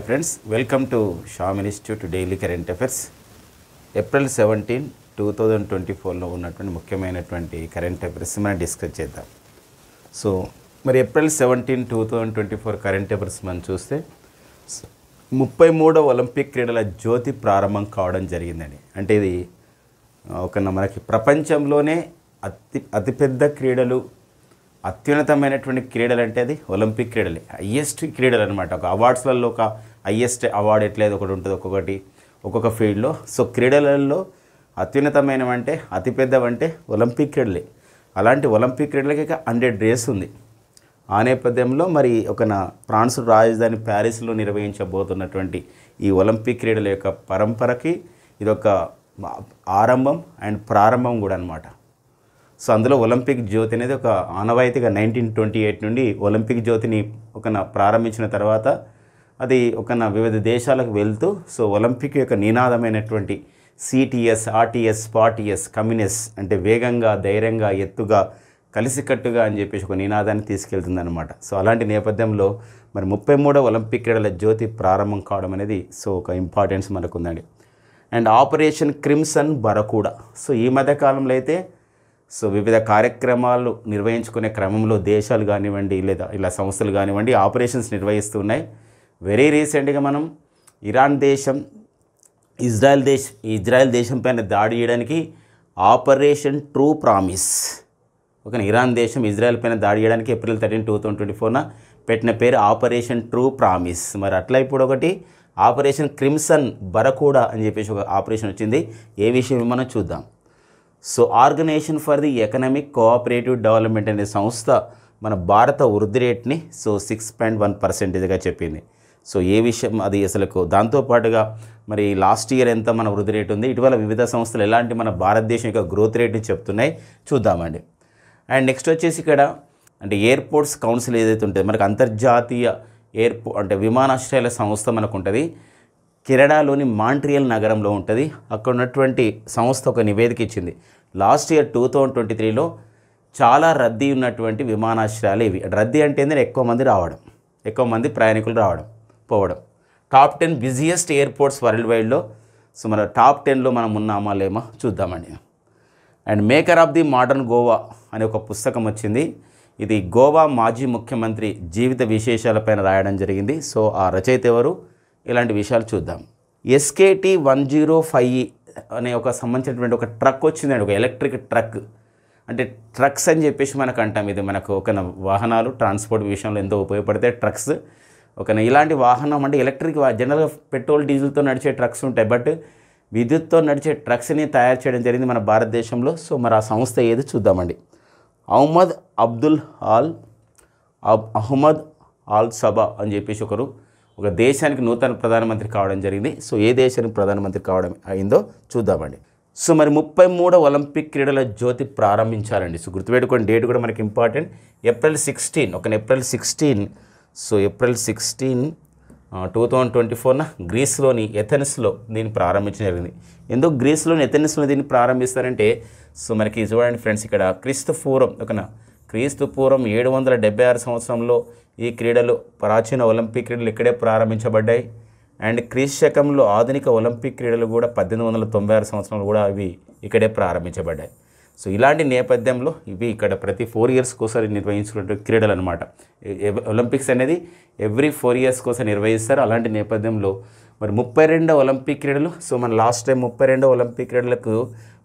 hi friends welcome to Sham institute daily current affairs April seventeen two thousand twenty ఫోర్లో ఉన్నటువంటి ముఖ్యమైనటువంటి current affairs మనం discuss చేద్దాం so మరి April seventeen two thousand twenty four current affairs మనం చూస్తే ముప్పై మూడో ఒలింపిక్ క్రీడల జ్యోతి ప్రారంభం కావడం జరిగిందండి అంటే ఇది ఒక మనకి ప్రపంచంలోనే అతి అతిపెద్ద క్రీడలు అత్యున్నతమైనటువంటి క్రీడలు అంటే అది ఒలింపిక్ క్రీడలే హయ్యెస్ట్ క్రీడలు అనమాట ఒక అవార్డ్స్లలో ఒక హయ్యెస్ట్ అవార్డు ఎట్లేదు ఒకటి ఉంటుంది ఒక్కొక్కటి ఒక్కొక్క ఫీల్డ్లో సో క్రీడలలో అత్యున్నతమైనవంటే అతిపెద్దవంటే ఒలింపిక్ క్రీడలే అలాంటి ఒలింపిక్ క్రీడలకి హండ్రెడ్ డేస్ ఉంది ఆ నేపథ్యంలో మరి ఒక నా ఫ్రాన్స్ రాజధాని ప్యారిస్లో నిర్వహించబోతున్నటువంటి ఈ ఒలింపిక్ క్రీడల యొక్క పరంపరకి ఇదొక ఆరంభం అండ్ ప్రారంభం కూడా అనమాట సో అందులో ఒలింపిక్ జ్యోతి అనేది ఒక ఆనవాయితీగా నైన్టీన్ ట్వంటీ ఎయిట్ నుండి ఒలింపిక్ జ్యోతిని ఒక ప్రారంభించిన తర్వాత అది ఒక వివిధ దేశాలకు వెళ్తూ సో ఒలింపిక్ యొక్క నినాదమైనటువంటి సిటిఎస్ ఆర్టీఎస్ స్పాటిఎస్ కమ్యూనిస్ అంటే వేగంగా ధైర్యంగా ఎత్తుగా కలిసికట్టుగా అని చెప్పేసి ఒక నినాదాన్ని తీసుకెళ్తుందనమాట సో అలాంటి నేపథ్యంలో మరి ముప్పై మూడో ఒలింపిక్ క్రీడల జ్యోతి ప్రారంభం కావడం అనేది సో ఒక ఇంపార్టెన్స్ మనకు ఉందండి అండ్ ఆపరేషన్ క్రిమ్సన్ కూడా సో ఈ మధ్య కాలంలో అయితే సో వివిధ కార్యక్రమాలు నిర్వహించుకునే క్రమంలో దేశాలు కానివ్వండి లేదా ఇలా సంస్థలు కానివ్వండి ఆపరేషన్స్ నిర్వహిస్తున్నాయి వెరీ రీసెంట్గా మనం ఇరాన్ దేశం ఇజ్రాయెల్ దేశ ఇజ్రాయెల్ దేశం పైన దాడి చేయడానికి Operation True Promise okay Iran దేశం ఇజ్రాయెల్ పైన దాడి చేయడానికి April thirteen two thousand twenty ఫోర్న పెట్టిన పేరు ఆపరేషన్ ట్రూ ప్రామిస్ మరి అట్లా ఇప్పుడు ఒకటి ఆపరేషన్ క్రిమ్సన్ బరకూడా అని చెప్పేసి ఒక ఆపరేషన్ వచ్చింది ఏ విషయం మనం చూద్దాం so Organisation for the Economic Cooperative Development అనే సంస్థ మన భారత వృద్ధి రేట్ని సో సిక్స్ పాయింట్ వన్ పర్సెంటేజ్గా చెప్పింది సో ఏ విషయం అది అసలు దాంతోపాటుగా మరి లాస్ట్ ఇయర్ ఎంత మన వృద్ధి రేట్ ఉంది ఇటీవల వివిధ సంస్థలు ఎలాంటి మన భారతదేశం యొక్క గ్రోత్ రేట్ని చెప్తున్నాయి చూద్దామండి అండ్ నెక్స్ట్ వచ్చేసి ఇక్కడ అంటే ఎయిర్పోర్ట్స్ కౌన్సిల్ ఏదైతే ఉంటుందో మనకు అంతర్జాతీయ ఎయిర్పో అంటే విమానాశ్రయాల సంస్థ మనకు ఉంటుంది కెనడాలోని మాంట్రియల్ నగరంలో ఉంటుంది అక్కడ ఉన్నటువంటి సంస్థ ఒక నివేదిక ఇచ్చింది last year two thousand twenty త్రీలో చాలా రద్దీ ఉన్నటువంటి విమానాశ్రయాలు ఇవి రద్దీ అంటే ఏంటంటే ఎక్కువ మంది రావడం ఎక్కువ మంది ప్రయాణికులు రావడం పోవడం top ten busiest airports world వైడ్లో సో మన టాప్ టెన్లో మనం ఉన్నామా లేమా చూద్దామండి and Maker of the Modern Goa అనే ఒక పుస్తకం వచ్చింది ఇది గోవా మాజీ ముఖ్యమంత్రి జీవిత విశేషాలపైన రాయడం జరిగింది సో ఆ రచయిత ఎవరు ఇలాంటి విషయాలు చూద్దాం ఎస్కేటీ వన్ జీరో ఫైవ్ అనే ఒక సంబంధించినటువంటి ఒక ట్రక్ వచ్చిందండి ఒక ఎలక్ట్రిక్ ట్రక్ అంటే ట్రక్స్ అని చెప్పేసి మనకు అంటాం ఇది మనకు ఒక వాహనాలు ట్రాన్స్పోర్ట్ విషయంలో ఎంతో ఉపయోగపడితే ట్రక్స్ ఓకేనా ఇలాంటి వాహనం అంటే ఎలక్ట్రిక్ జనరల్గా పెట్రోల్ డీజిల్తో నడిచే ట్రక్స్ ఉంటాయి బట్ విద్యుత్తో నడిచే ట్రక్స్ని తయారు చేయడం జరిగింది మన భారతదేశంలో సో మరి ఆ సంస్థ ఏది చూద్దామండి Ahmad Abdul Al Ahmad Al Sabah అని చెప్పేసి ఒకరు ఒక దేశానికి నూతన ప్రధానమంత్రి కావడం జరిగింది సో ఏ దేశానికి ప్రధానమంత్రి కావడం అయిందో చూద్దామండి సో మరి ముప్పై మూడో ఒలింపిక్ క్రీడల జ్యోతి ప్రారంభించాలండి సో గుర్తుపెట్టుకోండి డేట్ కూడా మనకి ఇంపార్టెంట్ ఏప్రిల్ సిక్స్టీన్ ఒక April sixteen so April sixteen two thousand twenty ఫోర్న గ్రీస్లోని ఎథెన్స్లో దీన్ని ప్రారంభించడం జరిగింది ఎందుకు గ్రీస్లోని ఎథెన్స్లో దీన్ని ప్రారంభిస్తారంటే సో మనకి చూడండి ఫ్రెండ్స్ ఇక్కడ క్రీస్తు పూర్వం ఒకనా క్రీస్తు పూర్వం ఏడు వందల డెబ్బై ఆరు సంవత్సరంలో ఈ క్రీడలు ప్రాచీన ఒలింపిక్ క్రీడలు ఇక్కడే ప్రారంభించబడ్డాయి అండ్ క్రీస్ శకంలో ఆధునిక ఒలింపిక్ క్రీడలు కూడా పద్దెనిమిది వందల తొంభై ఆరు సంవత్సరంలో కూడా అవి ఇక్కడే ప్రారంభించబడ్డాయి సో ఇలాంటి నేపథ్యంలో ఇవి ఇక్కడ ప్రతి ఫోర్ ఇయర్స్కి ఒకసారి నిర్వహించుకున్నటువంటి క్రీడలు అనమాట ఒలింపిక్స్ అనేది ఎవ్రీ ఫోర్ ఇయర్స్కి ఒకసారి నిర్వహిస్తారు అలాంటి నేపథ్యంలో మరి ముప్పై రెండో ఒలింపిక్ క్రీడలు సో మన లాస్ట్ టైం ముప్పై రెండో ఒలింపిక్ క్రీడలకు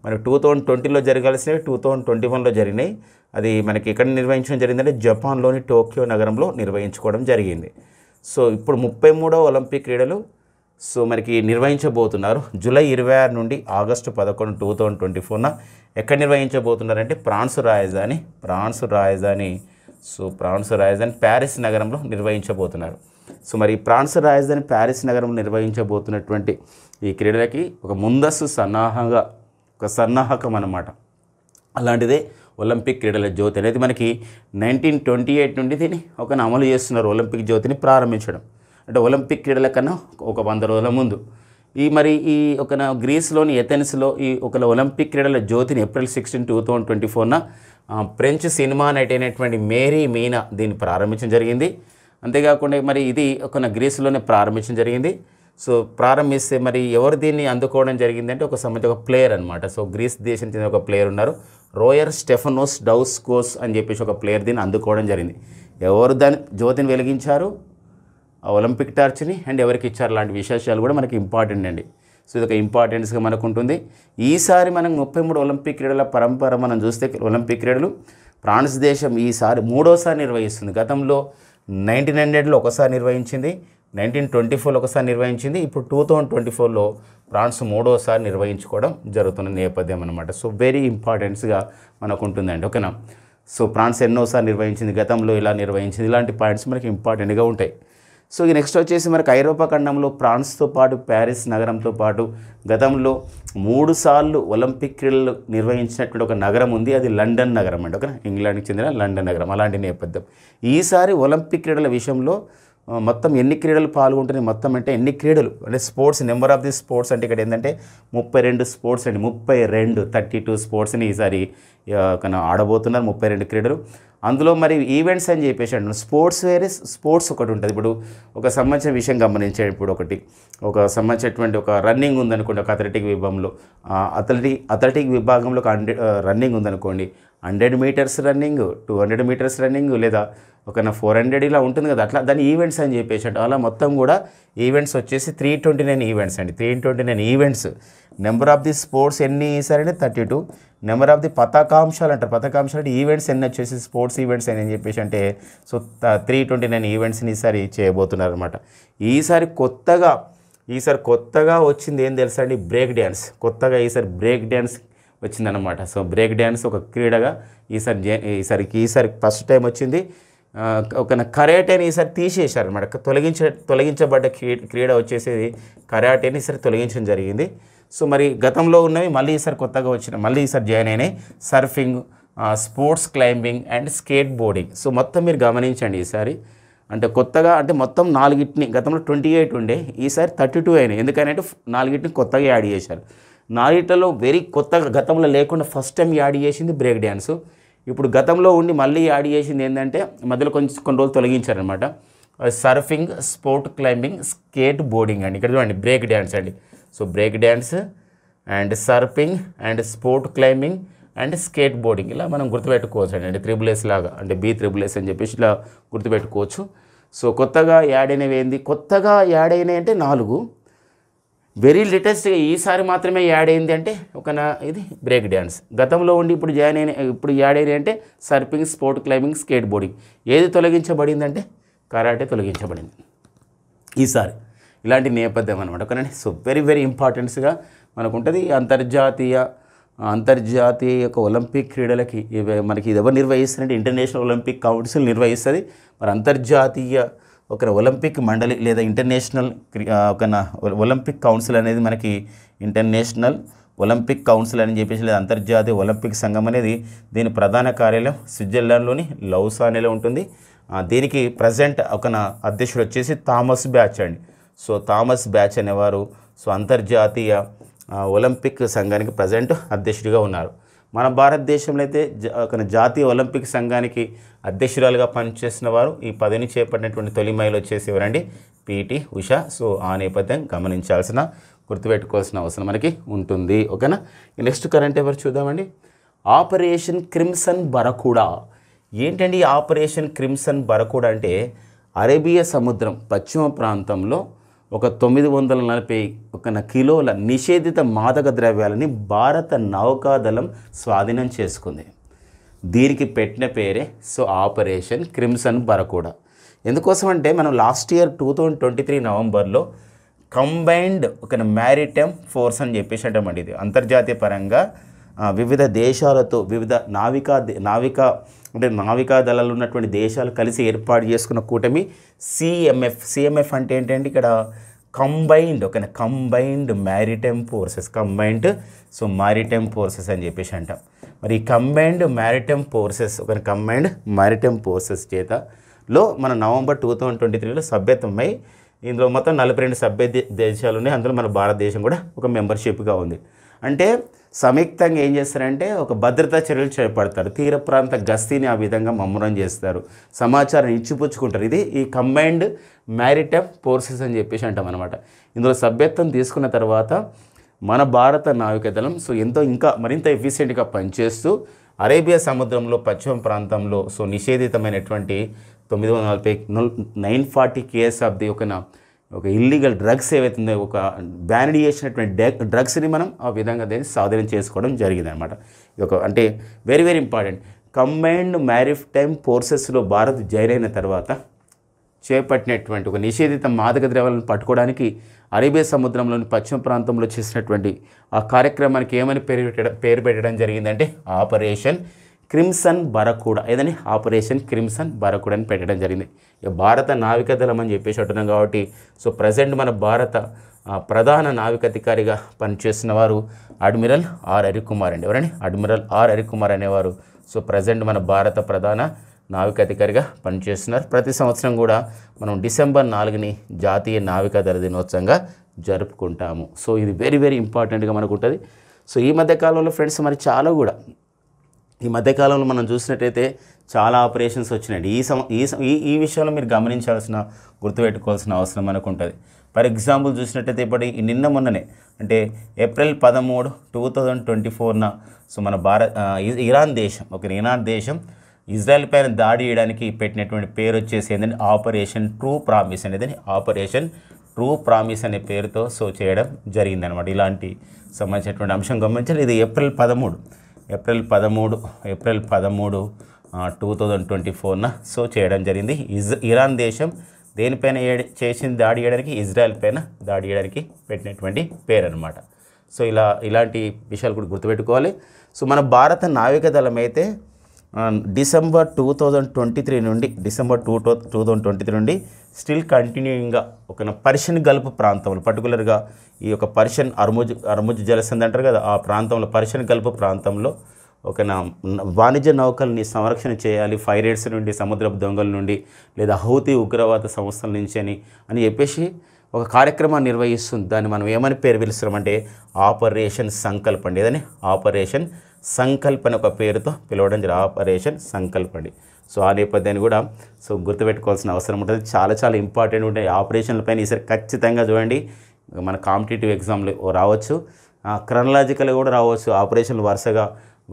మనకు టూ థౌజండ్ ట్వంటీలో జరగాల్సినవి టూ థౌజండ్ ట్వంటీ వన్లో జరిగినాయి అది మనకి ఎక్కడ నిర్వహించడం జరిగిందంటే జపాన్లోని టోక్యో నగరంలో నిర్వహించుకోవడం జరిగింది సో ఇప్పుడు ముప్పై మూడో ఒలింపిక్ క్రీడలు సో మనకి నిర్వహించబోతున్నారు జూలై ఇరవై ఆరు నుండి ఆగస్టు పదకొండు టూ థౌజండ్ ట్వంటీ ఫోర్న ఎక్కడ నిర్వహించబోతున్నారంటే ఫ్రాన్స్ రాజధాని ఫ్రాన్స్ రాజధాని సో ఫ్రాన్స్ రాజధాని ప్యారిస్ నగరంలో నిర్వహించబోతున్నారు సో మరి ఫ్రాన్స్ రాజధాని ప్యారిస్ నగరంలో నిర్వహించబోతున్నటువంటి ఈ క్రీడలకి ఒక ముందస్తు సన్నాహంగా ఒక సన్నాహకం అన్నమాట అలాంటిదే ఒలింపిక్ క్రీడల జ్యోతి అనేది మనకి నైన్టీన్ ట్వంటీ ఎయిట్ నుండి దీన్ని ఒక అమలు చేస్తున్నారు ఒలింపిక్ జ్యోతిని ప్రారంభించడం అంటే ఒలింపిక్ క్రీడల కన్నా ఒక వంద రోజుల ముందు ఈ మరి ఈ ఒక గ్రీస్లోని ఎథెన్స్లో ఈ ఒక ఒలింపిక్ క్రీడల జ్యోతిని April sixteen two thousand twenty ఫోర్న ఫ్రెంచ్ సినిమా నైట్ అయినటువంటి మేరీ మీనా దీన్ని ప్రారంభించడం జరిగింది అంతేకాకుండా మరి ఇది ఒక గ్రీస్లోనే ప్రారంభించడం జరిగింది సో ప్రారంభిస్తే మరి ఎవరు దీన్ని అందుకోవడం జరిగిందంటే ఒక సంబంధించి ఒక ప్లేయర్ అనమాట సో గ్రీస్ దేశం చెందిన ఒక ప్లేయర్ ఉన్నారు రోయర్ స్టెఫనోస్ డౌస్కోస్ అని చెప్పేసి ఒక ప్లేయర్ దీన్ని అందుకోవడం జరిగింది ఎవరు దాన్ని జ్యోతిని వెలిగించారు ఒలింపిక్ టార్చ్ని అండ్ ఎవరికి ఇచ్చారు లాంటి విశేషాలు కూడా మనకి ఇంపార్టెంట్ అండి సో ఇది ఒక ఇంపార్టెన్స్గా మనకు ఉంటుంది ఈసారి మనం ముప్పై మూడు ఒలింపిక్ క్రీడల పరంపర మనం చూస్తే ఒలింపిక్ క్రీడలు ఫ్రాన్స్ దేశం ఈసారి మూడోసారి నిర్వహిస్తుంది గతంలో నైన్టీన్ హండ్రెడ్లో ఒకసారి నిర్వహించింది నైన్టీన్ ట్వంటీ ఫోర్లో ఒకసారి నిర్వహించింది ఇప్పుడు టూ థౌజండ్ ట్వంటీ ఫోర్లో ఫ్రాన్స్ మూడోసారి నిర్వహించుకోవడం జరుగుతున్న నేపథ్యం అనమాట సో వెరీ ఇంపార్టెన్స్గా మనకు ఉంటుందండి ఓకేనా సో ఫ్రాన్స్ ఎన్నోసారి నిర్వహించింది గతంలో ఇలా నిర్వహించింది ఇలాంటి పాయింట్స్ మనకి ఇంపార్టెంట్గా ఉంటాయి సో ఈ నెక్స్ట్ వచ్చేసి మనకు ఐరోపా ఖండంలో ఫ్రాన్స్తో పాటు ప్యారిస్ నగరంతో పాటు గతంలో మూడుసార్లు ఒలింపిక్ క్రీడలు నిర్వహించినటువంటి ఒక నగరం ఉంది అది లండన్ నగరం అండి ఓకేనా ఇంగ్లాండ్కి చెందిన లండన్ నగరం అలాంటి నేపథ్యం ఈసారి ఒలింపిక్ క్రీడల విషయంలో మొత్తం ఎన్ని క్రీడలు పాల్గొంటున్నాయి మొత్తం అంటే ఎన్ని క్రీడలు అంటే sports number of the sports అంటే ఇక్కడ ఏంటంటే ముప్పై రెండు స్పోర్ట్స్ అండి ముప్పై రెండు థర్టీ టూ స్పోర్ట్స్ని ఈసారి ఆడబోతున్నారు ముప్పై రెండు క్రీడలు అందులో మరి ఈవెంట్స్ అని చెప్పేసి అంటున్నాను స్పోర్ట్స్ వేరే స్పోర్ట్స్ ఒకటి ఉంటుంది ఇప్పుడు ఒక సంబంధించిన విషయం గమనించాడు ఇప్పుడు ఒకటి ఒక సంబంధించినటువంటి ఒక రన్నింగ్ ఉందనుకోండి ఒక అథ్లెటిక్ విభాగంలో అథ్లెటిక్ అథ్లెటిక్ విభాగంలో ఒక రన్నింగ్ ఉందనుకోండి hundred metres running two hundred metres running లేదా ఒక ఫోర్ హండ్రెడ్ ఇలా ఉంటుంది కదా అట్లా దాని ఈవెంట్స్ అని చెప్పేసి అంటే అలా మొత్తం కూడా ఈవెంట్స్ వచ్చేసి త్రీ ట్వంటీ నైన్ ఈవెంట్స్ అండి three twenty nine events number of the sports ఎన్ని సరే thirty two number of the పతాకాంశాలు అంటారు పతాకాంశాలు అంటే ఈవెంట్స్ ఎన్ని వచ్చేసి స్పోర్ట్స్ ఈవెంట్స్ అని చెప్పేసి అంటే సో త్రీ ట్వంటీ నైన్ ఈవెంట్స్ని ఈసారి చేయబోతున్నారు అనమాట ఈసారి కొత్తగా ఈసారి కొత్తగా వచ్చింది ఏం తెలుసా అండి బ్రేక్ డ్యాన్స్ కొత్తగా ఈసారి బ్రేక్ డ్యాన్స్ వచ్చిందనమాట సో బ్రేక్ డ్యాన్స్ ఒక క్రీడగా ఈసారి ఈసారికి ఈసారి ఫస్ట్ టైం వచ్చింది ఒక కరాటేని ఈసారి అనమాట తొలగించ తొలగించబడ్డ క్రీడ వచ్చేసేది కరాటేని ఈసారి తొలగించడం జరిగింది సో మరి గతంలో ఉన్నవి మళ్ళీ ఈసారి కొత్తగా వచ్చిన మళ్ళీ ఈసారి జాయిన్ అయినాయి surfing sports climbing and skateboarding so మొత్తం మీరు గమనించండి ఈసారి అంటే కొత్తగా అంటే మొత్తం నాలుగిట్ని గతంలో ట్వంటీ ఎయిట్ ఉండే ఈసారి థర్టీ టూ అయినాయి ఎందుకంటే నాలుగిట్ని కొత్తగా యాడ్ చేశారు నాలిటలో వెరీ కొత్తగా గతంలో లేకుండా ఫస్ట్ టైం యాడ్ చేసింది బ్రేక్ డ్యాన్స్ ఇప్పుడు గతంలో ఉండి మళ్ళీ యాడ్ చేసింది ఏంటంటే మధ్యలో కొంచెం కొన్ని రోజులు తొలగించారనమాట surfing sport climbing skateboarding అండి ఇక్కడ చూడండి బ్రేక్ డ్యాన్స్ అండి so break dance and surfing and sport climbing and skateboarding ఇలా మనం గుర్తుపెట్టుకోవచ్చు అండి అంటే త్రిబుల్ ఎస్ లాగా అంటే బీ త్రిబుల్ ఎస్ అని చెప్పేసి ఇలా గుర్తుపెట్టుకోవచ్చు సో కొత్తగా యాడ్ అయినవి ఏంది కొత్తగా యాడ్ అయినవి అంటే నాలుగు వెరీ లేటెస్ట్గా ఈసారి మాత్రమే యాడ్ అయింది అంటే ఒక నా ఇది బ్రేక్ డ్యాన్స్ గతంలో ఉండి ఇప్పుడు జాయిన్ అయిన ఇప్పుడు యాడ్ అయినాయి అంటే surfing sport climbing skateboarding ఏది తొలగించబడిందంటే కరాటే తొలగించబడింది ఈసారి ఇలాంటి నేపథ్యం అనమాట ఒకనండి సో వెరీ వెరీ ఇంపార్టెన్స్గా మనకు ఉంటుంది అంతర్జాతీయ అంతర్జాతీయ యొక్క ఒలింపిక్ క్రీడలకి మనకి ఇది ఎవరు నిర్వహిస్తారంటే ఇంటర్నేషనల్ ఒలింపిక్ కౌన్సిల్ నిర్వహిస్తుంది మరి అంతర్జాతీయ ఒక ఒలింపిక్ మండలి లేదా ఇంటర్నేషనల్ ఒక ఒలింపిక్ కౌన్సిల్ అనేది మనకి ఇంటర్నేషనల్ ఒలింపిక్ కౌన్సిల్ అని చెప్పేసి లేదా అంతర్జాతీయ ఒలింపిక్ సంఘం అనేది దీని ప్రధాన కార్యాలయం స్విట్జర్లాండ్లోని లౌసానేలో ఉంటుంది దీనికి ప్రజెంట్ ఒక అధ్యక్షుడు వచ్చేసి థామస్ బ్యాచ్ అండి సో థామస్ బ్యాచ్ అనేవారు సో అంతర్జాతీయ ఒలింపిక్ సంఘానికి ప్రజెంట్ అధ్యక్షుడిగా ఉన్నారు మన భారతదేశంలో అయితే జాతీయ ఒలింపిక్ సంఘానికి అధ్యక్షురాలుగా పనిచేసిన వారు ఈ పదవిని చేపట్టినటువంటి తొలి మహిళ వచ్చేసి ఎవరండి పిటి ఉషా సో ఆ నేపథ్యం గమనించాల్సిన గుర్తుపెట్టుకోవాల్సిన అవసరం మనకి ఉంటుంది ఓకేనా నెక్స్ట్ కరెంట్ ఎవరు చూద్దామండి ఆపరేషన్ క్రిమ్సన్ బరకుడా ఏంటండి ఆపరేషన్ క్రిమ్సన్ బరకుడా అంటే అరేబియా సముద్రం పశ్చిమ ప్రాంతంలో ఒక తొమ్మిది వందల నలభై ఒక కిలోల నిషేధిత మాదక ద్రవ్యాలని భారత నౌకాదళం స్వాధీనం చేసుకుంది దీనికి పెట్టిన పేరే సో ఆపరేషన్ క్రిమ్సన్ బరకూడ ఎందుకోసం అంటే మనం last year two thousand twenty three నవంబర్లో కంబైన్డ్ ఒక మ్యారిటైమ్ ఫోర్స్ అని చెప్పేసి అంటే ఇది అంతర్జాతీయ పరంగా వివిధ దేశాలతో వివిధ నావికా నావికా అంటే నావికా దళాలు ఉన్నటువంటి దేశాలు కలిసి ఏర్పాటు చేసుకున్న కూటమి సిఎంఎఫ్ సిఎంఎఫ్ అంటే ఏంటంటే ఇక్కడ కంబైన్డ్ ఓకేనా Combined Maritime Forces combined so Maritime Forces అని చెప్పేసి అంటాం మరి ఈ కంబైన్డ్ మ్యారిటైమ్ ఫోర్సెస్ ఒక కంబైన్డ్ మ్యారిటైమ్ ఫోర్సెస్ చేత లో మన నవంబర్ టూ థౌజండ్ ట్వంటీ త్రీలో సభ్యత్వమై ఇందులో మొత్తం నలభై రెండు సభ్య దేశాలు ఉన్నాయి అందులో మన భారతదేశం కూడా ఒక మెంబర్షిప్గా ఉంది అంటే సంయుక్తంగా ఏం చేస్తారంటే ఒక భద్రతా చర్యలు చేపడతారు తీర ప్రాంత గస్తీని ఆ విధంగా మమ్మరం చేస్తారు సమాచారం ఇచ్చిపుచ్చుకుంటారు ఇది ఈ కంబైన్డ్ మ్యారిటైమ్ ఫోర్సెస్ అని చెప్పేసి అంటాం అనమాట ఇందులో సభ్యత్వం తీసుకున్న తర్వాత మన భారత నావికదళం సో ఎంతో ఇంకా మరింత ఎఫిషియెంట్గా పనిచేస్తూ అరేబియా సముద్రంలో పశ్చిమ ప్రాంతంలో సో నిషేధితమైనటువంటి తొమ్మిది వందల నలభై nine forty KS of the ఒక ఒక ఇల్లీగల్ డ్రగ్స్ ఏవైతుందో ఒక బ్యాన్ చేసినటువంటి డ్రగ్స్ని మనం ఆ విధంగా దాన్ని సాధన చేసుకోవడం జరిగిందనమాట ఇది ఒక అంటే very very important combined time ఫోర్సెస్లో భారత్ అయిన తర్వాత చేపట్టినటువంటి ఒక నిషేధిత మాదక ద్రవ్యాలను పట్టుకోవడానికి అరేబియా సముద్రంలోని పశ్చిమ ప్రాంతంలో చేసినటువంటి ఆ కార్యక్రమానికి ఏమని పేరు పెట్టడం పేరు పెట్టడం జరిగిందంటే ఆపరేషన్ క్రిమ్సన్ బరకూడ ఏదని ఆపరేషన్ క్రిమ్సన్ బరకూడ అని పెట్టడం జరిగింది భారత దళం అని చెప్పేసి అంటున్నాం కాబట్టి సో ప్రజెంట్ మన భారత ప్రధాన నావికాధికారిగా పనిచేసిన వారు అడ్మిరల్ ఆర్ హరికుమార్ అండి ఎవరండి అడ్మిరల్ ఆర్ హరికుమార్ అనేవారు సో ప్రజెంట్ మన భారత ప్రధాన నావికాధికారిగా పనిచేస్తున్నారు ప్రతి సంవత్సరం కూడా మనం డిసెంబర్ నాలుగుని జాతీయ నావికా దళ దినోత్సవంగా జరుపుకుంటాము సో ఇది వెరీ వెరీ ఇంపార్టెంట్గా మనకు ఉంటుంది సో ఈ మధ్య కాలంలో ఫ్రెండ్స్ మరి చాలా కూడా ఈ మధ్యకాలంలో మనం చూసినట్టయితే చాలా ఆపరేషన్స్ వచ్చినాయి ఈ సమ ఈ ఈ విషయంలో మీరు గమనించాల్సిన గుర్తుపెట్టుకోవాల్సిన అవసరం మనకు ఉంటుంది ఫర్ ఎగ్జాంపుల్ చూసినట్టయితే ఇప్పటి నిన్న మొన్ననే అంటే ఏప్రిల్ పదమూడు టూ థౌజండ్ ట్వంటీ ఫోర్న సో మన భారత్ ఇరాన్ దేశం ఒక ఇరాన్ దేశం ఇజ్రాయెల్ పైన దాడి చేయడానికి పెట్టినటువంటి పేరు వచ్చేసి ఏంటంటే ఆపరేషన్ ట్రూ ప్రామిస్ అనేది ఆపరేషన్ ట్రూ ప్రామిస్ అనే పేరుతో సో చేయడం జరిగిందనమాట ఇలాంటి సంబంధించినటువంటి అంశం గమనించాలి ఇది ఏప్రిల్ పదమూడు ఏప్రిల్ పదమూడు ఏప్రిల్ పదమూడు టూ థౌజండ్ ట్వంటీ ఫోర్న సో చేయడం జరిగింది ఇజ్ ఇరాన్ దేశం దేనిపైన చేసిన దాడి చేయడానికి ఇజ్రాయెల్ పైన దాడి చేయడానికి పెట్టినటువంటి పేరు అనమాట సో ఇలా ఇలాంటి విషయాలు కూడా గుర్తుపెట్టుకోవాలి సో మన భారత నావిక దళం అయితే December two thousand twenty three నుండి December two two two thousand twenty three నుండి స్టిల్ కంటిన్యూయింగ్గా ఒక పర్షియన్ గల్ఫ్ ప్రాంతంలో పర్టికులర్గా ఈ యొక్క పర్షియన్ అర్ముజ్ అర్ముజ్ జలసంధి అంటారు కదా ఆ ప్రాంతంలో పర్షియన్ గల్ఫ్ ప్రాంతంలో ఒక వాణిజ్య నౌకల్ని సంరక్షణ చేయాలి ఫైరేడ్స్ నుండి సముద్రపు దొంగల నుండి లేదా హౌతి ఉగ్రవాద సంస్థల నుంచి అని అని చెప్పేసి ఒక కార్యక్రమాన్ని నిర్వహిస్తుంది దాన్ని మనం ఏమని పేరు పిలుస్తున్నామంటే ఆపరేషన్ సంకల్పం లేదని ఆపరేషన్ సంకల్పన ఒక పేరుతో పిలవడం జరిగింది ఆపరేషన్ సంకల్పండి సో ఆ నేపథ్యాన్ని కూడా సో గుర్తుపెట్టుకోవాల్సిన అవసరం ఉంటుంది చాలా చాలా ఇంపార్టెంట్ ఉంటాయి ఆపరేషన్ల పైన ఈసారి ఖచ్చితంగా చూడండి మన కాంపిటేటివ్ ఎగ్జామ్లు రావచ్చు క్రనలాజికల్ కూడా రావచ్చు ఆపరేషన్లు వరుసగా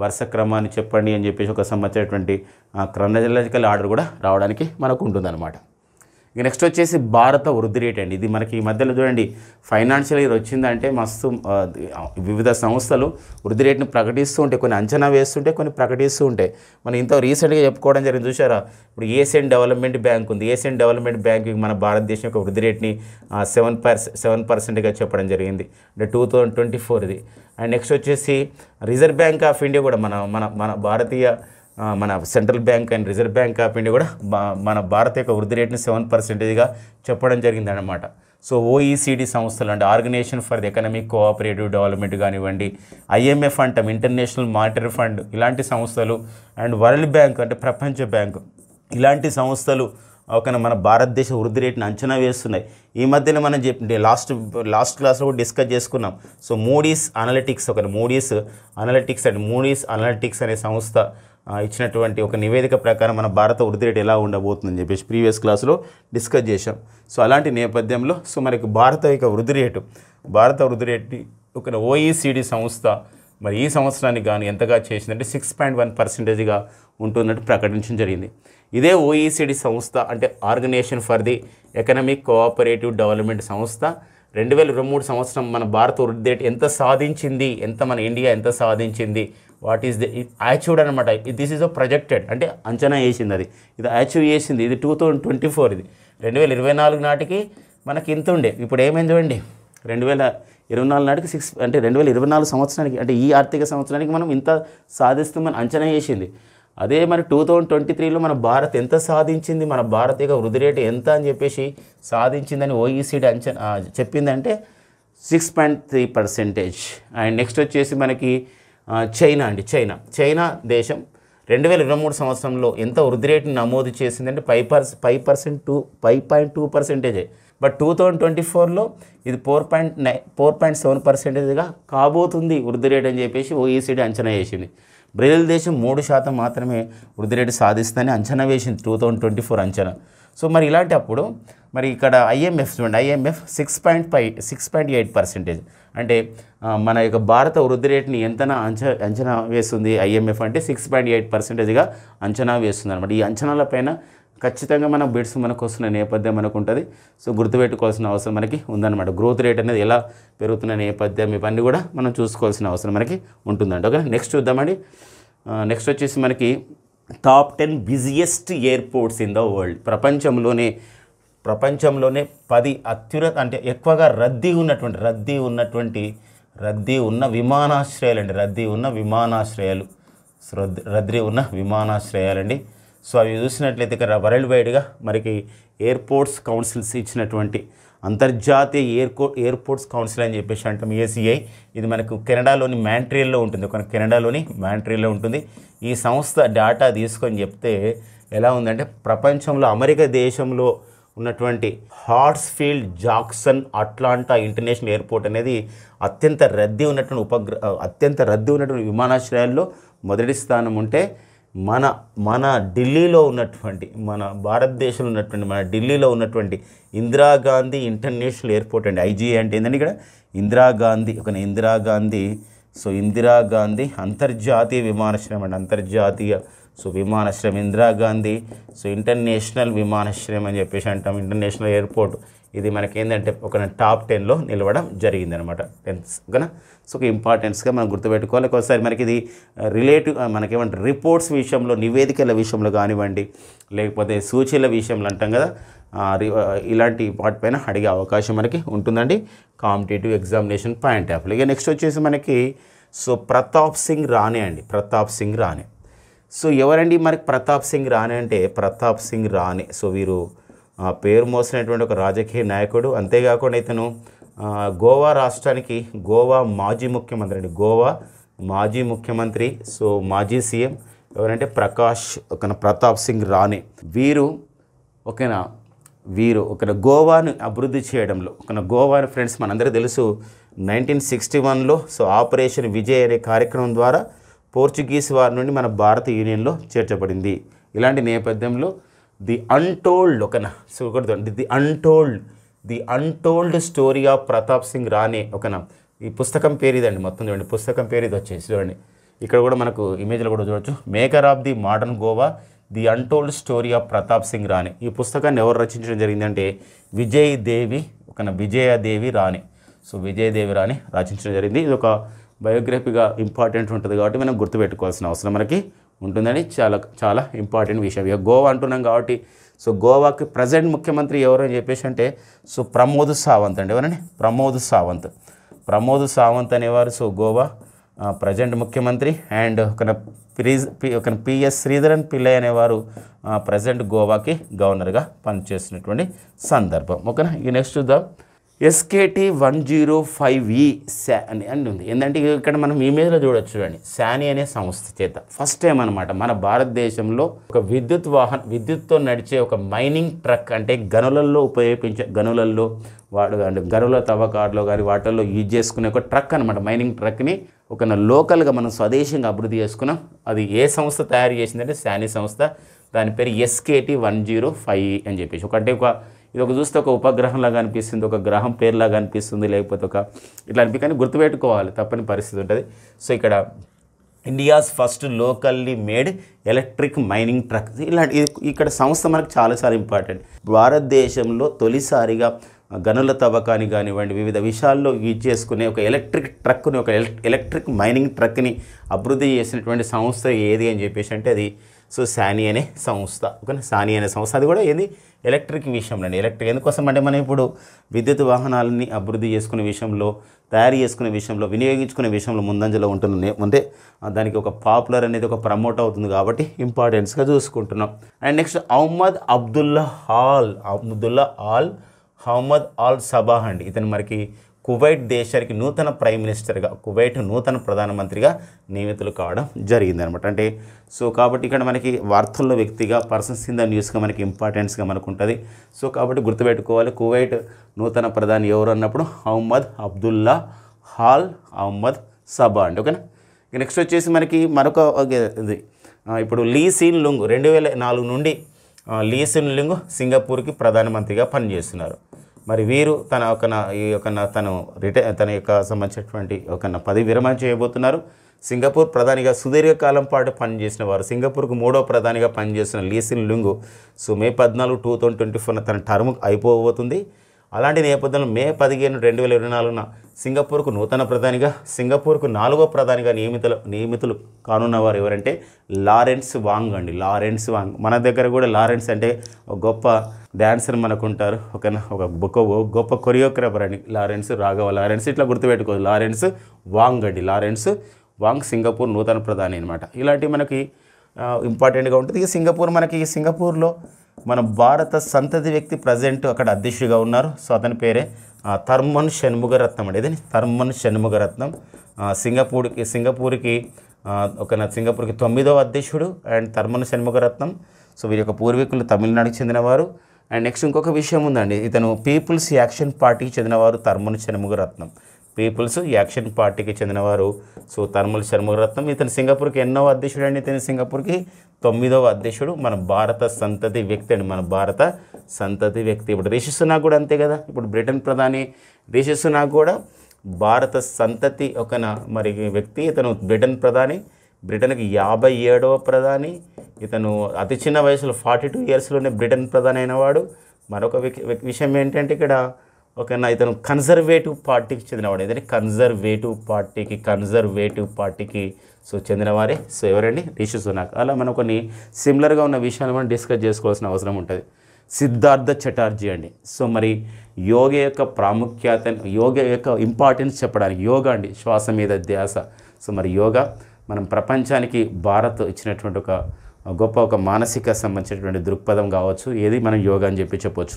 వరుస క్రమాన్ని చెప్పండి అని చెప్పేసి ఒక సంబంధించినటువంటి క్రనలాజికల్ ఆర్డర్ కూడా రావడానికి మనకు ఉంటుందన్నమాట ఇక నెక్స్ట్ వచ్చేసి భారత వృద్ధి రేట్ అండి ఇది మనకి ఈ మధ్యలో చూడండి ఫైనాన్షియల్ ఇయర్ వచ్చిందంటే మస్తు వివిధ సంస్థలు వృద్ధి రేట్ని ప్రకటిస్తూ ఉంటాయి కొన్ని అంచనా వేస్తుంటే కొన్ని ప్రకటిస్తూ ఉంటాయి మనం ఇంత రీసెంట్గా చెప్పుకోవడం జరిగింది చూసారా ఇప్పుడు ఏసియన్ డెవలప్మెంట్ బ్యాంక్ ఉంది ఏసియన్ డెవలప్మెంట్ బ్యాంక్ మన భారతదేశం యొక్క వృద్ధి రేట్ని సెవెన్ పర్సె సెవెన్ పర్సెంట్గా చెప్పడం జరిగింది అంటే టూ థౌజండ్ ట్వంటీ ఫోర్ది అండ్ నెక్స్ట్ వచ్చేసి రిజర్వ్ బ్యాంక్ ఆఫ్ ఇండియా కూడా మన మన మన భారతీయ మన central bank and Reserve Bank of India కూడా మన భారత యొక్క వృద్ధి రేట్ని సెవెన్ పర్సెంటేజ్గా చెప్పడం జరిగిందనమాట సో ఓఈసీడీ సంస్థలు అంటే Organisation for the Economic Cooperative Development కానివ్వండి ఐఎంఎఫ్ అంటాం ఇంటర్నేషనల్ మానిటరీ ఫండ్ ఇలాంటి సంస్థలు అండ్ వరల్డ్ బ్యాంక్ అంటే ప్రపంచ బ్యాంక్ ఇలాంటి సంస్థలు ఒక మన భారతదేశ వృద్ధి రేటును అంచనా వేస్తున్నాయి ఈ మధ్యనే మనం చెప్పి లాస్ట్ లాస్ట్ క్లాస్లో కూడా డిస్కస్ చేసుకున్నాం సో మూడీస్ అనలిటిక్స్ ఒక Moody's Analytics and Moody's Analytics అనే సంస్థ ఇచ్చినటువంటి ఒక నివేదిక ప్రకారం మన భారత వృద్ధి రేటు ఎలా ఉండబోతుందని చెప్పేసి ప్రీవియస్ క్లాసులో డిస్కస్ చేశాం సో అలాంటి నేపథ్యంలో సో మనకి భారత యొక్క వృద్ధి రేటు భారత వృద్ధి రేటు ఒక ఓఈసీడీ సంస్థ మరి ఈ సంవత్సరానికి కానీ ఎంతగా చేసిందంటే సిక్స్ పాయింట్ వన్ పర్సెంటేజ్గా ఉంటుందంటే ప్రకటించడం జరిగింది ఇదే ఓఈసీడీ సంస్థ అంటే Organisation for the Economic Cooperative Development సంస్థ రెండు వేల ఇరవై మూడు సంవత్సరం మన భారత వృద్ధి ఎంత సాధించింది ఎంత మన ఇండియా ఎంత సాధించింది వాట్ ఈస్ ది యాచ్యూడ్ అనమాట దిస్ ఈజ్ అ ప్రొజెక్టెడ్ అంటే అంచనా వేసింది అది ఇది యాచ్యూవ్ చేసింది ఇది టూ థౌజండ్ ట్వంటీ ఫోర్ ఇది రెండు వేల ఇరవై నాలుగు నాటికి మనకి ఇంత ఉండే ఇప్పుడు ఏమైంది చూడండి రెండు వేల ఇరవై నాలుగు నాటికి సిక్స్ అంటే రెండు వేల ఇరవై నాలుగు సంవత్సరానికి అంటే ఈ ఆర్థిక సంవత్సరానికి మనం ఇంత సాధిస్తుందని అంచనా వేసింది అదే మరి టూ థౌజండ్ ట్వంటీ త్రీలో మన భారత్ ఎంత సాధించింది మన యొక్క వృద్ధి రేటు ఎంత అని చెప్పేసి సాధించిందని ఓఈసీడీ e అంచనా చెప్పిందంటే six point three percentage and next వచ్చేసి మనకి చైనా అండి చైనా చైనా దేశం రెండు వేల ఇరవై మూడు సంవత్సరంలో ఎంత వృద్ధి రేటును నమోదు చేసిందంటే ఫైవ్ పర్స్ five percent two five point two పర్సెంటేజే బట్ టూ థౌజండ్ ట్వంటీ ఫోర్లో ఇది four point nine four point seven పర్సెంటేజ్గా కాబోతుంది వృద్ధి రేట్ అని చెప్పేసి ఓఈసీడీ e అంచనా వేసింది బ్రెజిల్ దేశం మూడు శాతం మాత్రమే వృద్ధి రేటు సాధిస్తుందని అంచనా వేసింది టూ థౌజండ్ ట్వంటీ ఫోర్ అంచనా సో మరి ఇలాంటప్పుడు మరి ఇక్కడ ఐఎంఎఫ్ చూడండి IMF six point five six point eight percentage అంటే మన యొక్క భారత వృద్ధి రేటుని ఎంత అంచనా అంచనా వేస్తుంది ఐఎంఎఫ్ అంటే సిక్స్ పాయింట్ ఎయిట్ పర్సెంటేజ్గా అంచనా వేస్తుంది అనమాట ఈ అంచనాల పైన ఖచ్చితంగా మన బిడ్స్ మనకు వస్తున్న నేపథ్యం మనకు ఉంటుంది సో గుర్తుపెట్టుకోవాల్సిన అవసరం మనకి ఉందన్నమాట గ్రోత్ రేట్ అనేది ఎలా పెరుగుతున్న నేపథ్యం ఇవన్నీ కూడా మనం చూసుకోవాల్సిన అవసరం మనకి ఉంటుందండి ఓకే నెక్స్ట్ చూద్దామండి నెక్స్ట్ వచ్చేసి మనకి top ten busiest airports in the world ప్రపంచంలోనే ప్రపంచంలోనే పది అత్యురత అంటే ఎక్కువగా రద్దీ ఉన్నటువంటి రద్దీ ఉన్నటువంటి రద్దీ ఉన్న విమానాశ్రయాలండి రద్దీ ఉన్న విమానాశ్రయాలు రద్దీ ఉన్న విమానాశ్రయాలండి సో అవి చూసినట్లయితే ఇక్కడ వరల్డ్ వైడ్గా మనకి ఎయిర్పోర్ట్స్ కౌన్సిల్స్ ఇచ్చినటువంటి అంతర్జాతీయ ఎయిర్కో ఎయిర్పోర్ట్స్ కౌన్సిల్ అని చెప్పేసి అంటాం ఏసీఐ ఇది మనకు కెనడాలోని మ్యాంట్రియల్లో ఉంటుంది ఒక కెనడాలోని మ్యాంట్రియల్లో ఉంటుంది ఈ సంస్థ డేటా తీసుకొని చెప్తే ఎలా ఉందంటే ప్రపంచంలో అమెరికా దేశంలో ఉన్నటువంటి Hartsfield Jackson Atlanta International Airport అనేది అత్యంత రద్దీ ఉన్నటువంటి ఉపగ్ర అత్యంత రద్దీ ఉన్నటువంటి విమానాశ్రయాల్లో మొదటి స్థానం ఉంటే మన మన ఢిల్లీలో ఉన్నటువంటి మన భారతదేశంలో ఉన్నటువంటి మన ఢిల్లీలో ఉన్నటువంటి ఇందిరాగాంధీ ఇంటర్నేషనల్ ఎయిర్పోర్ట్ అండి ఐజీఏ అంటే ఏంటంటే ఇక్కడ ఇందిరాగాంధీ ఒక ఇందిరాగాంధీ సో ఇందిరాగాంధీ అంతర్జాతీయ విమానాశ్రయం అండి అంతర్జాతీయ సో విమానాశ్రయం ఇందిరాగాంధీ సో ఇంటర్నేషనల్ విమానాశ్రయం అని చెప్పేసి అంటాం ఇంటర్నేషనల్ ఎయిర్పోర్ట్ ఇది మనకి ఏంటంటే ఒక టాప్ టెన్లో నిలవడం జరిగిందనమాట టెన్త్ ఓకేనా సో ఒక ఇంపార్టెన్స్గా మనం గుర్తుపెట్టుకోవాలి ఒకసారి మనకి ఇది రిలేటివ్ మనకేమంటే రిపోర్ట్స్ విషయంలో నివేదికల విషయంలో కానివ్వండి లేకపోతే సూచీల విషయంలో అంటాం కదా ఇలాంటి వాటి పైన అడిగే అవకాశం మనకి ఉంటుందండి కాంపిటేటివ్ ఎగ్జామినేషన్ పాయింట్ ఆఫ్ ఇక నెక్స్ట్ వచ్చేసి మనకి సో ప్రతాప్ సింగ్ రాణే అండి ప్రతాప్ సింగ్ రానే సో ఎవరండి మనకి ప్రతాప్ సింగ్ రానే అంటే ప్రతాప్ సింగ్ రాణే సో వీరు పేరు మోసినటువంటి ఒక రాజకీయ నాయకుడు అంతేకాకుండా ఇతను గోవా రాష్ట్రానికి గోవా మాజీ ముఖ్యమంత్రి అండి గోవా మాజీ ముఖ్యమంత్రి సో మాజీ సీఎం ఎవరంటే ప్రకాష్ ఒకన ప్రతాప్ సింగ్ రాణే వీరు ఒకన వీరు ఒక గోవాను అభివృద్ధి చేయడంలో ఒక గోవాని ఫ్రెండ్స్ మనందరికీ తెలుసు నైన్టీన్ సిక్స్టీ వన్లో సో ఆపరేషన్ విజయ్ అనే కార్యక్రమం ద్వారా పోర్చుగీస్ వారి నుండి మన భారత యూనియన్లో చేర్చబడింది ఇలాంటి నేపథ్యంలో ది అన్టోల్డ్ ఒక సో చూడండి The Untold The Untold Story of Pratap Singh Rane ఒక ఈ పుస్తకం పేరు ఇదండి మొత్తం చూడండి పుస్తకం పేరు ఇది వచ్చేసి చూడండి ఇక్కడ కూడా మనకు ఇమేజ్లో కూడా చూడొచ్చు Maker of the Modern Goa The Untold Story of Pratap Singh Rane ఈ పుస్తకాన్ని ఎవరు రచించడం జరిగిందంటే విజయ్ దేవి ఒక విజయదేవి రాణి సో విజయదేవి రాణి రచించడం జరిగింది ఇది ఒక బయోగ్రఫీగా ఇంపార్టెంట్ ఉంటుంది కాబట్టి మనం గుర్తుపెట్టుకోవాల్సిన అవసరం మనకి ఉంటుందని చాలా చాలా ఇంపార్టెంట్ విషయం ఇక గోవా అంటున్నాం కాబట్టి సో గోవాకి ప్రజెంట్ ముఖ్యమంత్రి ఎవరు అని చెప్పేసి అంటే సో ప్రమోద్ సావంత్ అండి ఎవరండి ప్రమోద్ సావంత్ ప్రమోద్ సావంత్ అనేవారు సో గోవా ప్రజెంట్ ముఖ్యమంత్రి అండ్ ఒక ఒక పిఎస్ శ్రీధరన్ పిల్లయ్య అనేవారు ప్రజెంట్ గోవాకి గవర్నర్గా పనిచేసినటువంటి సందర్భం ఓకేనా ఈ నెక్స్ట్ చూద్దాం ఎస్కేటీ వన్ జీరో ఫైవ్ ఈ శా అని ఉంది ఏంటంటే ఇక్కడ మనం ఇమేజ్లో చూడొచ్చు అని శాని అనే సంస్థ చేత ఫస్ట్ టైం అనమాట మన భారతదేశంలో ఒక విద్యుత్ వాహన విద్యుత్తో నడిచే ఒక మైనింగ్ ట్రక్ అంటే గనులలో ఉపయోగించే గనులలో వాడు అంటే గనుల తవ్వకాడులో కానీ వాటిల్లో యూజ్ చేసుకునే ఒక ట్రక్ అనమాట మైనింగ్ ట్రక్ని ఒక లోకల్గా మనం స్వదేశంగా అభివృద్ధి చేసుకున్నాం అది ఏ సంస్థ తయారు చేసిందంటే శాని సంస్థ దాని పేరు ఎస్కేటీ వన్ జీరో ఫైవ్ అని చెప్పేసి ఒకటి ఒక ఇది ఒక చూస్తే ఒక ఉపగ్రహంలాగా అనిపిస్తుంది ఒక గ్రహం పేరులాగా అనిపిస్తుంది లేకపోతే ఒక ఇట్లా అనిపి కానీ గుర్తుపెట్టుకోవాలి తప్పని పరిస్థితి ఉంటుంది సో ఇక్కడ India's first locally made electric mining truck ఇలాంటి ఇక్కడ సంస్థ మనకు చాలా చాలా ఇంపార్టెంట్ భారతదేశంలో తొలిసారిగా గనుల తవ్వకాన్ని కానివ్వండి వివిధ విషయాల్లో యూజ్ చేసుకునే ఒక ఎలక్ట్రిక్ ట్రక్ని ఒక ఎలక్ట్రిక్ మైనింగ్ ట్రక్ని అభివృద్ధి చేసినటువంటి సంస్థ ఏది అని చెప్పేసి అంటే అది సో సాని అనే సంస్థ ఓకేనా సాని అనే సంస్థ అది కూడా ఏంది ఎలక్ట్రిక్ విషయంలో అండి ఎలక్ట్రిక్ ఎందుకోసం అంటే మనం ఇప్పుడు విద్యుత్ వాహనాలని అభివృద్ధి చేసుకునే విషయంలో తయారు చేసుకునే విషయంలో వినియోగించుకునే విషయంలో ముందంజలో ఉంటుంది అంటే దానికి ఒక పాపులర్ అనేది ఒక ప్రమోట్ అవుతుంది కాబట్టి ఇంపార్టెన్స్గా చూసుకుంటున్నాం and next Ahmad Abdullah Al Abdullah Al Ahmad Al Sabah అండి ఇతను మనకి కువైట్ దేశానికి నూతన ప్రైమ్ మినిస్టర్గా కువైట్ నూతన ప్రధానమంత్రిగా నియమితులు కావడం జరిగిందనమాట అంటే సో కాబట్టి ఇక్కడ మనకి వార్తల్లో వ్యక్తిగా పర్సన్స్ ఇన్ ద న్యూస్గా మనకి ఇంపార్టెన్స్గా మనకు ఉంటుంది సో కాబట్టి గుర్తుపెట్టుకోవాలి కువైట్ నూతన ప్రధాని ఎవరు అన్నప్పుడు Ahmad Abdullah Al Ahmad Sabah అండి ఓకేనా నెక్స్ట్ వచ్చేసి మనకి మరొక ఇది ఇప్పుడు లీ సీన్ లుంగ్ రెండు వేల నాలుగు నుండి లీ సీన్ లుంగ్ సింగపూర్కి ప్రధానమంత్రిగా పనిచేస్తున్నారు మరి వీరు తన ఒక ఈ యొక్క తను రిటైర్ తన యొక్క సంబంధించినటువంటి ఒక పది విరమణ చేయబోతున్నారు సింగపూర్ ప్రధానిగా సుదీర్ఘకాలం పాటు పనిచేసిన వారు సింగపూర్కు మూడో ప్రధానిగా పనిచేసిన లీసిన్ లుంగు సో మే పద్నాలుగు టూ థౌజండ్ ట్వంటీ ఫోర్ తన టర్మ్ అయిపోబోతుంది అలాంటి నేపథ్యంలో మే పదిహేను రెండు వేల ఇరవై నాలుగున సింగపూర్కు నూతన ప్రధానిగా సింగపూర్కు నాలుగో ప్రధానిగా నియమితులు నియమితులు కానున్న వారు ఎవరంటే లారెన్స్ వాంగ్ అండి లారెన్స్ వాంగ్ మన దగ్గర కూడా లారెన్స్ అంటే ఒక గొప్ప డ్యాన్సర్ మనకుంటారు ఒక ఒక గొప్ప కొరియోగ్రాఫర్ అండి లారెన్స్ రాఘవ లారెన్స్ ఇట్లా గుర్తుపెట్టుకోదు లారెన్స్ వాంగ్ అండి లారెన్స్ వాంగ్ సింగపూర్ నూతన ప్రధాని అనమాట ఇలాంటివి మనకి ఇంపార్టెంట్గా ఉంటుంది ఈ సింగపూర్ మనకి సింగపూర్లో మన భారత సంతతి వ్యక్తి ప్రజెంట్ అక్కడ అధ్యక్షుడిగా ఉన్నారు సో అతని పేరే థర్మన్ షణ్ముఖరత్నం అండి ఇది థర్మన్ షణ్ముఖరత్నం సింగపూర్కి సింగపూర్కి ఒక సింగపూర్కి తొమ్మిదవ అధ్యక్షుడు అండ్ థర్మన్ షణ్ముఖరత్నం సో వీరి యొక్క పూర్వీకులు తమిళనాడుకి చెందినవారు అండ్ నెక్స్ట్ ఇంకొక విషయం ఉందండి ఇతను పీపుల్స్ యాక్షన్ పార్టీకి చెందినవారు థర్మన్ షణ్ముఖరత్నం పీపుల్స్ యాక్షన్ పార్టీకి చెందినవారు సో తరుమల షణ్ముఖరత్నం ఇతను సింగపూర్కి ఎన్నో అధ్యక్షుడు అండి ఇతను సింగపూర్కి తొమ్మిదవ అధ్యక్షుడు మన భారత సంతతి వ్యక్తి అండి మన భారత సంతతి వ్యక్తి ఇప్పుడు రిషిస్తున్నా కూడా అంతే కదా ఇప్పుడు బ్రిటన్ ప్రధాని రిషిస్తున్నా కూడా భారత సంతతి ఒక మరి వ్యక్తి ఇతను బ్రిటన్ ప్రధాని బ్రిటన్కి యాభై ఏడవ ప్రధాని ఇతను అతి చిన్న వయసులో ఫార్టీ టూ ఇయర్స్లోనే బ్రిటన్ ప్రధాని అయినవాడు మరొక విషయం ఏంటంటే ఇక్కడ ఓకేనా ఇతను కన్జర్వేటివ్ పార్టీకి చెందినవాడు ఏదంటే కన్జర్వేటివ్ పార్టీకి కన్జర్వేటివ్ పార్టీకి సో చెందినవారే సో ఎవరండి రిషి సునాక్ అలా మనం కొన్ని సిమిలర్గా ఉన్న విషయాలు మనం డిస్కస్ చేసుకోవాల్సిన అవసరం ఉంటుంది సిద్ధార్థ చటార్జీ అండి సో మరి యోగ యొక్క ప్రాముఖ్యత యోగ యొక్క ఇంపార్టెన్స్ చెప్పడానికి యోగా అండి శ్వాస మీద ధ్యాస సో మరి యోగా మనం ప్రపంచానికి భారత్ ఇచ్చినటువంటి ఒక గొప్ప ఒక మానసిక సంబంధించినటువంటి దృక్పథం కావచ్చు ఏది మనం యోగా అని చెప్పి చెప్పొచ్చు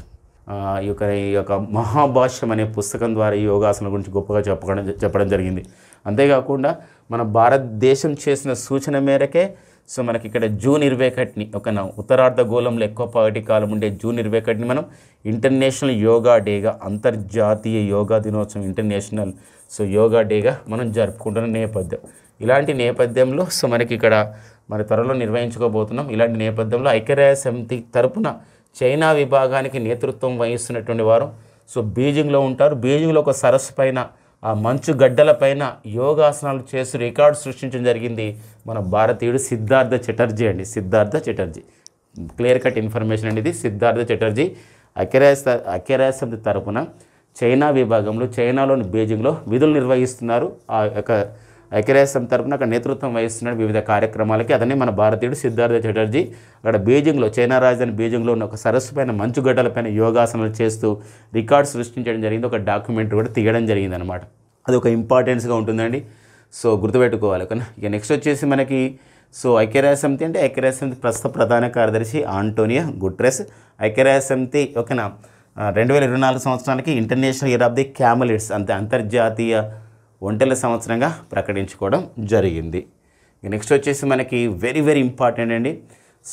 ఈ యొక్క ఈ యొక్క మహాభాష్యం అనే పుస్తకం ద్వారా ఈ యోగాసనం గురించి గొప్పగా చెప్పడం చెప్పడం జరిగింది అంతేకాకుండా మన భారతదేశం చేసిన సూచన మేరకే సో మనకి ఇక్కడ జూన్ ఇరవై ఒకటిని ఒక ఉత్తరార్ధ గోళంలో ఎక్కువ పాటి కాలం ఉండే జూన్ ఇరవై ఒకటిని మనం ఇంటర్నేషనల్ యోగా డేగా అంతర్జాతీయ యోగా దినోత్సవం ఇంటర్నేషనల్ సో యోగా డేగా మనం జరుపుకుంటున్న నేపథ్యం ఇలాంటి నేపథ్యంలో సో మనకి ఇక్కడ మరి త్వరలో నిర్వహించుకోబోతున్నాం ఇలాంటి నేపథ్యంలో ఐక్యరాజ్య సమితి తరపున చైనా విభాగానికి నేతృత్వం వహిస్తున్నటువంటి వారు సో బీజింగ్లో ఉంటారు బీజింగ్లో ఒక సరస్సు పైన ఆ మంచు గడ్డలపైన యోగాసనాలు చేసి రికార్డు సృష్టించడం జరిగింది మన భారతీయుడు సిద్ధార్థ చటర్జీ అండి Siddharth Chatterjee clear cut information అనేది సిద్ధార్థ చటర్జీ అఖిరాస్త అఖిరాసమితి తరపున చైనా విభాగంలో చైనాలోని బీజింగ్లో విధులు నిర్వహిస్తున్నారు ఆ యొక్క ఐక్యరాజ్యం తరపున అక్కడ నేతృత్వం వహిస్తున్న వివిధ కార్యక్రమాలకి అతన్ని మన భారతీయుడు సిద్ధార్థ చటర్జీ అక్కడ బీజింగ్లో చైనా రాజధాని బీజింగ్లో ఉన్న ఒక సరస్సు పైన మంచుగడ్డలపైన యోగాసనాలు చేస్తూ రికార్డ్ సృష్టించడం జరిగింది ఒక డాక్యుమెంట్ కూడా తీయడం జరిగింది అనమాట అది ఒక ఇంపార్టెన్స్గా ఉంటుందండి సో గుర్తుపెట్టుకోవాలి ఓకేనా ఇక నెక్స్ట్ వచ్చేసి మనకి సో ఐక్యరాజ్య సమితి అంటే ఐక్యరాజ్య సమితి ప్రస్తుత ప్రధాన కార్యదర్శి ఆంటోనియా గుట్రెస్ ఐక్యరాజ్య సమితి ఓకేనా రెండు వేల ఇరవై నాలుగు సంవత్సరానికి International Year of the Camelids అంతే అంతర్జాతీయ ఒంటెల సంవత్సరంగా ప్రకటించుకోవడం జరిగింది నెక్స్ట్ వచ్చేసి మనకి వెరీ వెరీ ఇంపార్టెంట్ అండి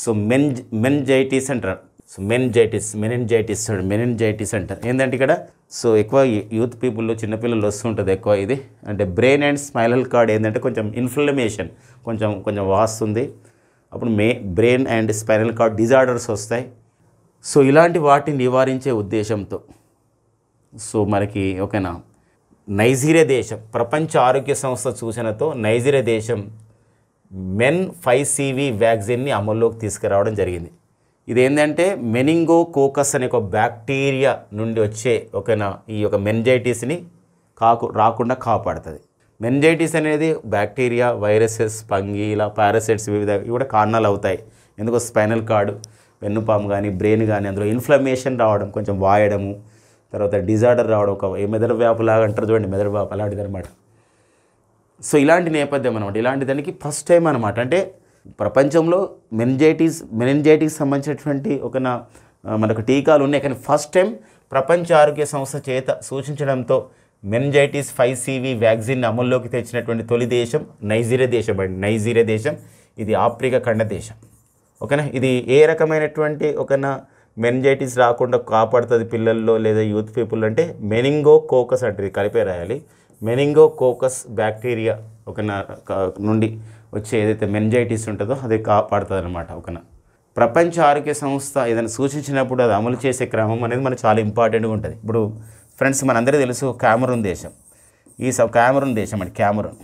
సో మెన్ మెన్జైటిస్ అంటారు సో మెన్జైటిస్ మెనెన్జైటిస్ మెనెన్జైటిస్ అంటారు ఏంటంటే ఇక్కడ సో ఎక్కువ యూత్ పీపుల్లో చిన్నపిల్లలు వస్తుంటుంది ఎక్కువ ఇది అంటే బ్రెయిన్ అండ్ స్మైలల్ కార్డ్ ఏంటంటే కొంచెం ఇన్ఫ్లమేషన్ కొంచెం కొంచెం వాస్తుంది అప్పుడు may brain and spinal cord disorders వస్తాయి సో ఇలాంటి వాటిని నివారించే ఉద్దేశంతో సో మనకి ఓకేనా నైజీరియా దేశం ప్రపంచ ఆరోగ్య సంస్థ సూచనతో నైజీరియా దేశం మెన్ ఫైవ్ సివి వ్యాక్సిన్ని అమల్లోకి తీసుకురావడం జరిగింది ఇదేంటంటే మెనింగో కోకస్ అనే ఒక బ్యాక్టీరియా నుండి వచ్చే ఒక ఈ యొక్క మెన్జైటిస్ని కాకు రాకుండా కాపాడుతుంది మెన్జైటిస్ అనేది బ్యాక్టీరియా వైరసెస్ పంగీల పారాసైట్స్ వివిధ ఇవి కూడా కారణాలు అవుతాయి ఎందుకో స్పైనల్ కార్డు వెన్నుపాము కానీ బ్రెయిన్ కానీ అందులో ఇన్ఫ్లమేషన్ రావడం కొంచెం వాయడము తర్వాత డిజార్డర్ రావడం ఒక ఏ మెదడు వ్యాపులాగా అంటారు చూడండి మెదడు వ్యాపు అనమాట సో ఇలాంటి నేపథ్యం అనమాట ఇలాంటి దానికి ఫస్ట్ టైం అనమాట అంటే ప్రపంచంలో మెనిజైటిస్ మెనింజైటిస్ సంబంధించినటువంటి ఒక నా మనకు టీకాలు ఉన్నాయి కానీ ఫస్ట్ టైం ప్రపంచ ఆరోగ్య సంస్థ చేత సూచించడంతో మెనింజైటిస్ ఫైవ్ సివి వ్యాక్సిన్ అమల్లోకి తెచ్చినటువంటి తొలి దేశం నైజీరియా దేశం అండి నైజీరియా దేశం ఇది ఆఫ్రికా ఖండ దేశం ఓకేనా ఇది ఏ రకమైనటువంటి ఒకనా మెనింజైటిస్ రాకుండా కాపాడుతుంది పిల్లల్లో లేదా యూత్ పీపుల్ అంటే మెనింగో కోకస్ అంటే కలిపే రాయాలి మెనింగో కోకస్ బ్యాక్టీరియా ఒక నుండి వచ్చే ఏదైతే మెనింజైటిస్ ఉంటుందో అది కాపాడుతుంది అనమాట ఒకన ప్రపంచ ఆరోగ్య సంస్థ ఏదైనా సూచించినప్పుడు అది అమలు చేసే క్రమం అనేది మనకు చాలా ఇంపార్టెంట్గా ఉంటుంది ఇప్పుడు ఫ్రెండ్స్ మనందరికీ తెలుసు క్యామరూన్ దేశం ఈ స క్యామరూన్ దేశం అండి క్యామరూన్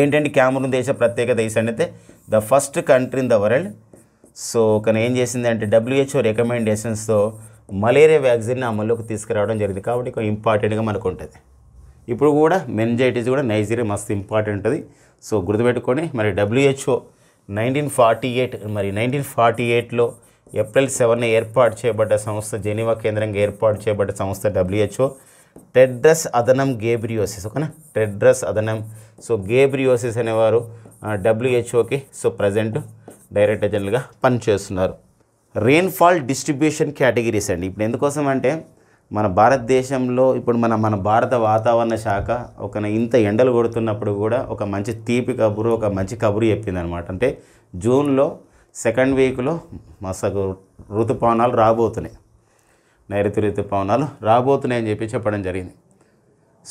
ఏంటంటే క్యామరూన్ దేశ ప్రత్యేకత అయితే the first country in the world so కానీ ఏం చేసింది అంటే డబ్ల్యూహెచ్ఓ రికమెండేషన్స్తో మలేరియా వ్యాక్సిన్ అమల్లోకి తీసుకురావడం జరిగింది కాబట్టి కొంచెం ఇంపార్టెంట్గా మనకు ఉంటుంది ఇప్పుడు కూడా మెన్జైటిస్ కూడా నైజీరియా మస్తు ఇంపార్టెంట్ ఉంటుంది సో గుర్తుపెట్టుకొని మరి డబ్ల్యూహెచ్ఓ నైన్టీన్ ఫార్టీ ఎయిట్ మరి నైన్టీన్ ఫార్టీ ఎయిట్లో ఏప్రిల్ సెవెన్ ఏర్పాటు చేయబడ్డ సంస్థ జెనీవా కేంద్రంగా ఏర్పాటు చేయబడ్డ సంస్థ డబ్ల్యూహెచ్ఓ టెడ్రస్ అదనం గేబ్రియోసిస్ ఓకేనా టెడ్రస్ అదనం సో గేబ్రియోసిస్ అనేవారు డబ్ల్యూహెచ్ఓకి సో ప్రజెంట్ డైరెక్టర్ జనరల్గా పనిచేస్తున్నారు రెయిన్ఫాల్ డిస్ట్రిబ్యూషన్ కేటగిరీస్ అండి ఇప్పుడు ఎందుకోసం అంటే మన భారతదేశంలో ఇప్పుడు మన మన భారత వాతావరణ శాఖ ఒక ఇంత ఎండలు కొడుతున్నప్పుడు కూడా ఒక మంచి తీపి కబురు ఒక మంచి కబురు చెప్పిందనమాట అంటే జూన్లో సెకండ్ వీక్లో మసగు ఋతుపవనాలు రాబోతున్నాయి నైరుతి ఋతుపవనాలు రాబోతున్నాయి అని చెప్పి చెప్పడం జరిగింది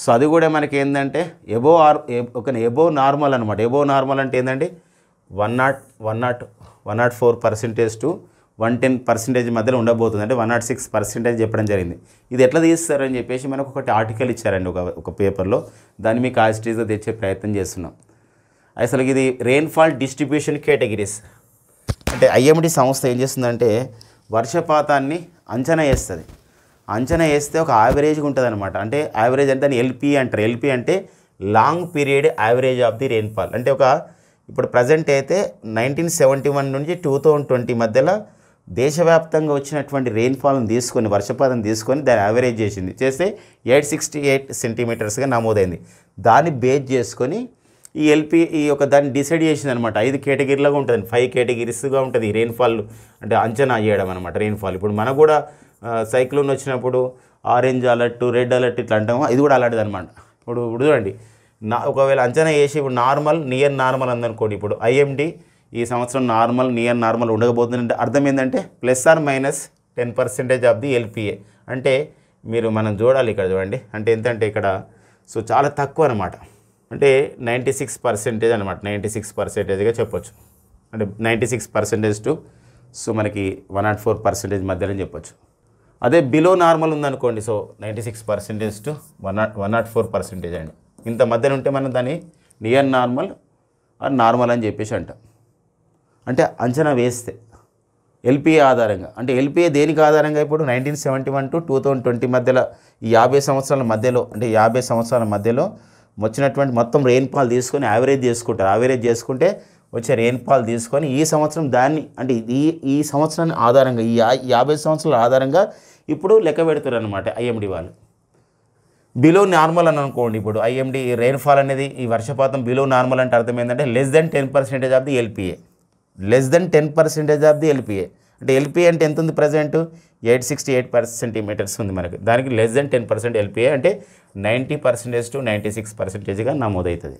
సో అది కూడా మనకి ఏంటంటే ఎబో ఆర్ ఒక ఎబో నార్మల్ అనమాట ఎబో నార్మల్ అంటే ఏంటంటే one not one not one not four percentage to one ten percentage మధ్యలో ఉండబోతుంది అంటే వన్ నాట్ సిక్స్ పర్సెంటేజ్ చెప్పడం జరిగింది ఇది ఎట్లా తీస్తారని చెప్పేసి మనకు ఒకటి ఆర్టికల్ ఇచ్చారండి ఒక ఒక పేపర్లో దాన్ని మీకు ఆజిటీజ్గా తెచ్చే ప్రయత్నం చేస్తున్నాం అసలు ఇది రెయిన్ఫాల్ డిస్ట్రిబ్యూషన్ కేటగిరీస్ అంటే ఐఎండి సంస్థ ఏం చేస్తుందంటే వర్షపాతాన్ని అంచనా వేస్తుంది అంచనా వేస్తే ఒక యావరేజ్గా ఉంటుంది అనమాట అంటే యావరేజ్ అంటే దాన్ని ఎల్పి అంటారు ఎల్పి అంటే long period average of the rainfall అంటే ఒక ఇప్పుడు ప్రజెంట్ అయితే నైన్టీన్ సెవెంటీ వన్ నుంచి టూ థౌజండ్ ట్వంటీ మధ్యలో దేశవ్యాప్తంగా వచ్చినటువంటి రెయిన్ఫాల్ని తీసుకొని వర్షపాతం తీసుకొని దాన్ని యావరేజ్ చేసింది చేస్తే ఎయిట్ సిక్స్టీ ఎయిట్ సెంటీమీటర్స్గా నమోదైంది దాన్ని బేస్ చేసుకొని ఈ ఎల్పి ఈ యొక్క దాన్ని డిసైడ్ చేసింది అనమాట ఐదు కేటగిరీలాగా ఉంటుంది ఫైవ్ కేటగిరీస్గా ఉంటుంది రెయిన్ఫాల్ అంటే అంచనా చేయడం అనమాట రెయిన్ఫాల్ ఇప్పుడు మనకు కూడా సైక్లోన్ వచ్చినప్పుడు ఆరెంజ్ అలర్ట్ రెడ్ అలర్ట్ ఇట్లా అంటాము ఇది కూడా అలాంటిది అనమాట ఇప్పుడు ఇప్పుడు చూడండి నా ఒకవేళ అంచనా వేసి ఇప్పుడు నార్మల్ నియర్ నార్మల్ అందనుకోండి ఇప్పుడు ఐఎండి ఈ సంవత్సరం నార్మల్ నియర్ నార్మల్ ఉండకపోతుందంటే అర్థం ఏంటంటే plus or minus ten percentage of the LPA అంటే మీరు మనం చూడాలి ఇక్కడ చూడండి అంటే ఎంతంటే ఇక్కడ సో చాలా తక్కువ అనమాట అంటే నైంటీ సిక్స్ పర్సెంటేజ్ అనమాట నైంటీ సిక్స్ పర్సెంటేజ్గా చెప్పొచ్చు అంటే ninety six percentage to so మనకి వన్ నాట్ ఫోర్ పర్సెంటేజ్ మధ్యలో చెప్పొచ్చు అదే బిలో నార్మల్ ఉందనుకోండి so ninety six percentage to one not one not four percentage అండి ఇంత మధ్యన ఉంటే మనం దాన్ని నియర్ నార్మల్ నార్మల్ అని చెప్పేసి అంట అంటే అంచనా వేస్తే ఎల్పిఏ ఆధారంగా అంటే ఎల్పిఏ దేనికి ఆధారంగా ఇప్పుడు nineteen seventy one to two thousand twenty మధ్యలో ఈ యాభై సంవత్సరాల మధ్యలో అంటే యాభై సంవత్సరాల మధ్యలో వచ్చినటువంటి మొత్తం రెయిన్ఫాల్ తీసుకొని యావరేజ్ చేసుకుంటారు యావరేజ్ చేసుకుంటే వచ్చే రెయిన్ఫాల్ తీసుకొని ఈ సంవత్సరం దాన్ని అంటే ఈ ఈ సంవత్సరాన్ని ఆధారంగా ఈ యాభై సంవత్సరాల ఆధారంగా ఇప్పుడు లెక్క పెడతారు అనమాట ఐఎండి వాళ్ళు బిలో నార్మల్ అని అనుకోండి ఇప్పుడు ఐఎండి రెయిన్ఫాల్ అనేది ఈ వర్షపాతం బిలో నార్మల్ అంటే అర్థం ఏంటంటే less than ten percentage of the LPA less than ten percentage of the LPA అంటే ఎల్పిఏ అంటే ఎంత ఉంది present eight sixty eight centimetres ఉంది మనకి దానికి less than ten percent LPA అంటే ninety percentage to ninety six పర్సెంటేజ్గా నమోదవుతుంది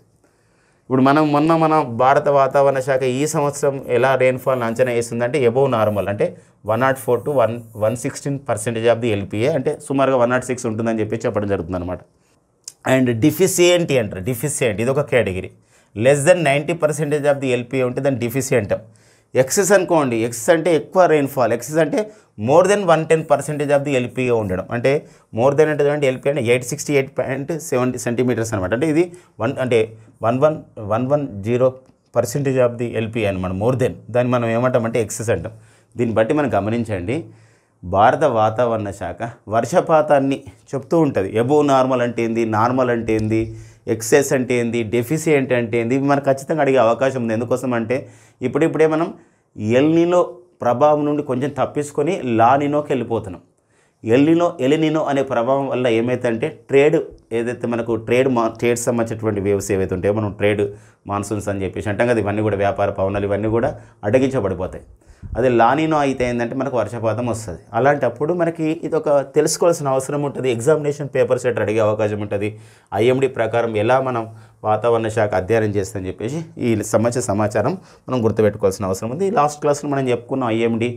ఇప్పుడు మనం మొన్న మన భారత వాతావరణ శాఖ ఈ సంవత్సరం ఎలా రెయిన్ఫాల్ అంచనా వేస్తుందంటే ఎబోవ్ నార్మల్ అంటే one not four to one one sixteen percentage of the LPA అంటే సుమారుగా వన్ నాట్ సిక్స్ ఉంటుందని చెప్పి చెప్పడం జరుగుతుంది అనమాట అండ్ డిఫిసియంటీ అంటారు డిఫిసియంట్ ఇది ఒక category less than ninety percentage of the LPA ఉంటే దాన్ని డిఫిసియంట్ ఎక్సెస్ అనుకోండి ఎక్సెస్ అంటే ఎక్కువ రెయిన్ఫాల్ ఎక్సెస్ అంటే more than one ten percentage of the ఎల్పీగా ఉండడం అంటే మోర్ దెన్ అంటే అంటే ఎల్పీ అంటే eight sixty eight point seventy centimetres అనమాట అంటే ఇది వన్ అంటే one one one one zero percentage of the LP అనమాట మోర్ దెన్ దాన్ని మనం ఏమంటాం అంటే ఎక్సెస్ అంటాం దీన్ని బట్టి మనం గమనించండి భారత వాతావరణ శాఖ వర్షపాతాన్ని చెప్తూ ఉంటుంది ఎబో నార్మల్ అంటే ఏంది నార్మల్ అంటే ఏంది ఎక్సెస్ అంటే ఏంది డెఫిసియంట్ అంటే ఏంది ఇవి మనకు ఖచ్చితంగా అడిగే అవకాశం ఉంది ఎందుకోసం అంటే ఇప్పుడిప్పుడే మనం ఎల్నీలో ప్రభావం నుండి కొంచెం తప్పించుకొని లానినోకి వెళ్ళిపోతున్నాం ఎల్లినో ఎలినినో అనే ప్రభావం వల్ల ఏమైతే ట్రేడ్ ఏదైతే మనకు ట్రేడ్ మా ట్రేడ్ సంబంధించినటువంటి వేవ్స్ ఏవైతే ఉంటాయో మనం ట్రేడ్ మాన్సూన్స్ అని చెప్పేసి అంటాం కదా ఇవన్నీ కూడా వ్యాపార పవనాలు ఇవన్నీ కూడా అడ్డగించబడిపోతాయి అదే లానినో అయితే ఏంటంటే మనకు వర్షపాతం వస్తుంది అలాంటప్పుడు మనకి ఇది ఒక తెలుసుకోవాల్సిన అవసరం ఉంటుంది ఎగ్జామినేషన్ పేపర్స్ సెట్ అడిగే అవకాశం ఉంటుంది ఐఎండి ప్రకారం ఎలా మనం వాతావరణ శాఖ అధ్యయనం చేస్తుందని చెప్పేసి ఈ సమస్య సమాచారం మనం గుర్తుపెట్టుకోవాల్సిన అవసరం ఉంది లాస్ట్ క్లాస్లో మనం చెప్పుకున్న IMD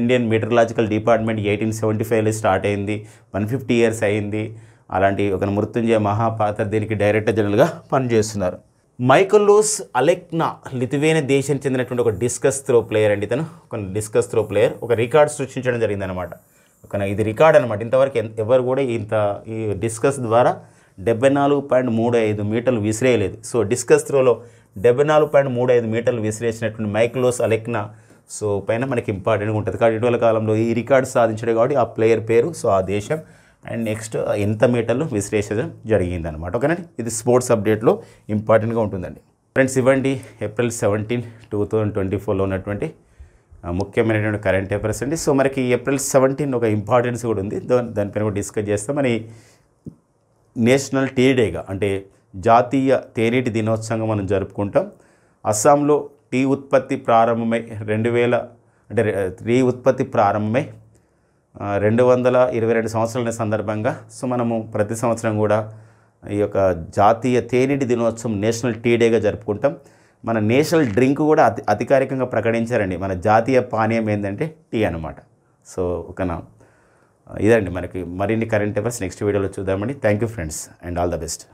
Indian meteorological department eighteen seventy ఫైవ్లో స్టార్ట్ అయింది వన్ ఫిఫ్టీ ఇయర్స్ అయింది అలాంటి ఒక మృత్యుంజయ మహాపాత్ర దీనికి డైరెక్టర్ జనరల్గా పనిచేస్తున్నారు మైకల్లోస్ అలెక్నా లిథువేనియా దేశానికి చెందినటువంటి ఒక డిస్కస్ త్రో ప్లేయర్ అండి తను ఒక డిస్కస్ త్రో ప్లేయర్ ఒక రికార్డ్ సృష్టించడం జరిగిందనమాట ఒక ఇది రికార్డ్ అనమాట ఇంతవరకు ఎవరు కూడా ఇంత ఈ డిస్కస్ ద్వారా డెబ్బై నాలుగు పాయింట్ మూడు ఐదు మీటర్లు విసిరేయలేదు సో డిస్కస్ త్రోలో డెబ్బై నాలుగు పాయింట్ మూడు ఐదు మీటర్లు విసిరేసినటువంటి మైక్లోస్ అలెక్నా సో పైన మనకి ఇంపార్టెంట్గా ఉంటుంది కాబట్టి ఇటీవల కాలంలో ఈ రికార్డ్ సాధించడం కాబట్టి ఆ ప్లేయర్ పేరు సో ఆ దేశం అండ్ నెక్స్ట్ ఎంత మీటర్లు విశ్లేషించడం జరిగిందనమాట ఓకేనండి ఇది స్పోర్ట్స్ అప్డేట్లో ఇంపార్టెంట్గా ఉంటుందండి ఫ్రెండ్స్ ఇవ్వండి April seventeen two thousand twenty ఫోర్లో ఉన్నటువంటి ముఖ్యమైనటువంటి కరెంట్ అఫేర్స్ అండి సో మనకి ఏప్రిల్ సెవెంటీన్ ఒక ఇంపార్టెన్స్ కూడా ఉంది దానిపైన కూడా డిస్కస్ చేస్తాం మరి నేషనల్ టీ డేగా అంటే జాతీయ తేనీటి దినోత్సవంగా మనం జరుపుకుంటాం అస్సాంలో టీ ఉత్పత్తి ప్రారంభమై రెండు వేల అంటే టీ ఉత్పత్తి ప్రారంభమై రెండు వందల ఇరవై రెండు సంవత్సరాల సందర్భంగా సో మనము ప్రతి సంవత్సరం కూడా ఈ యొక్క జాతీయ తేనీటి దినోత్సవం నేషనల్ టీ డేగా జరుపుకుంటాం మన నేషనల్ డ్రింక్ కూడా అతి అధికారికంగా ప్రకటించారండి మన జాతీయ పానీయం ఏంటంటే టీ అనమాట సో ఒక నా ఇదండి మనకి మరిన్ని కరెంట్ అఫైర్స్ నెక్స్ట్ వీడియోలో చూద్దామండి thank you friends and all the best